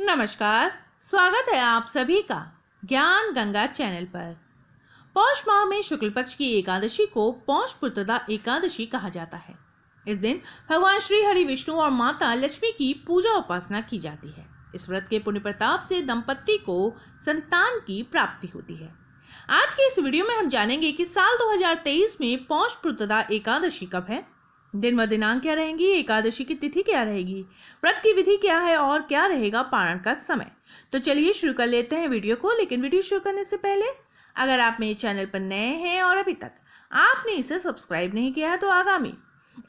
नमस्कार स्वागत है आप सभी का ज्ञान गंगा चैनल पर पौष माह में शुक्ल पक्ष की एकादशी को पौष पुत्रदा एकादशी कहा जाता है इस दिन भगवान श्री हरि विष्णु और माता लक्ष्मी की पूजा उपासना की जाती है इस व्रत के पुण्य प्रताप से दंपत्ति को संतान की प्राप्ति होती है आज के इस वीडियो में हम जानेंगे कि साल 2023 में पौष पुत्रदा एकादशी कब है दिन व दिनांक क्या रहेंगी एकादशी की तिथि क्या रहेगी व्रत की विधि क्या है और क्या रहेगा पारण का समय तो चलिए शुरू कर लेते हैं वीडियो को लेकिन वीडियो शुरू करने से पहले अगर आप मेरे चैनल पर नए हैं और अभी तक आपने इसे सब्सक्राइब नहीं किया है तो आगामी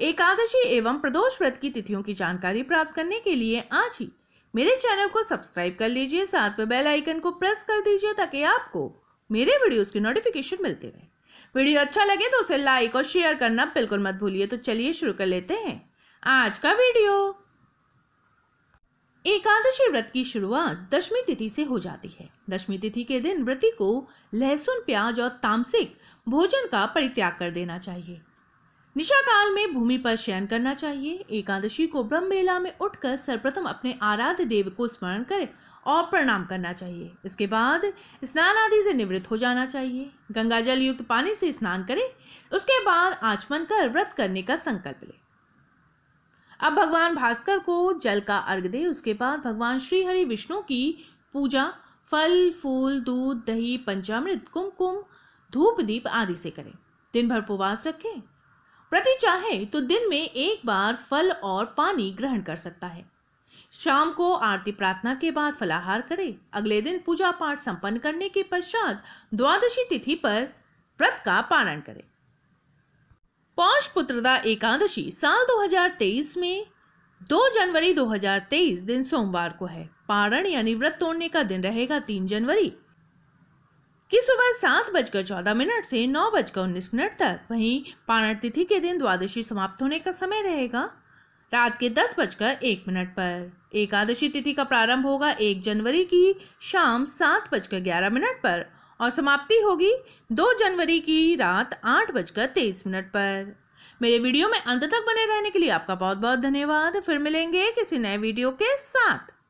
एकादशी एवं प्रदोष व्रत की तिथियों की जानकारी प्राप्त करने के लिए आज ही मेरे चैनल को सब्सक्राइब कर लीजिए साथ में बेल आइकन को प्रेस कर दीजिए ताकि आपको मेरे वीडियोस की नोटिफिकेशन मिलते रहे वीडियो अच्छा लगे तो उसे लाइक और शेयर करना बिल्कुल मत भूलिए तो चलिए शुरू कर लेते हैं आज का वीडियो एकादशी व्रत की शुरुआत दशमी तिथि से हो जाती है दशमी तिथि के दिन व्रति को लहसुन प्याज और तामसिक भोजन का परित्याग कर देना चाहिए निशा काल में भूमि पर शयन करना चाहिए एकादशी को ब्रह्म बेला में उठकर सर्वप्रथम अपने आराध्य देव को स्मरण करें और प्रणाम करना चाहिए इसके बाद स्नान आदि से निवृत्त हो जाना चाहिए गंगा जल युक्त पानी से स्नान करें उसके बाद आचमन कर व्रत करने का संकल्प लें अब भगवान भास्कर को जल का अर्घ दे उसके बाद भगवान श्री हरि विष्णु की पूजा फल फूल दूध दही पंचामृत कुमकुम धूप दीप आदि से करें दिन भर उपवास रखें प्रति चाहे तो दिन में एक बार फल और पानी ग्रहण कर सकता है शाम को आरती प्रार्थना के बाद फलाहार करें अगले दिन पूजा पाठ संपन्न करने के पश्चात द्वादशी तिथि पर व्रत का पालन करें पौष पुत्रदा एकादशी साल 2023 में 2 जनवरी 2023 दिन सोमवार को है पारण यानी व्रत तोड़ने का दिन रहेगा 3 जनवरी कि सुबह सात बजकर चौदह मिनट से नौ बजकर उन्नीस मिनट तक वहीं पारण तिथि के दिन द्वादशी समाप्त होने का समय रहेगा रात के दस बजकर एक मिनट पर एकादशी तिथि का प्रारंभ होगा एक जनवरी की शाम सात बजकर ग्यारह मिनट पर और समाप्ति होगी दो जनवरी की रात आठ बजकर तेईस मिनट पर मेरे वीडियो में अंत तक बने रहने के लिए आपका बहुत बहुत धन्यवाद फिर मिलेंगे किसी नए वीडियो के साथ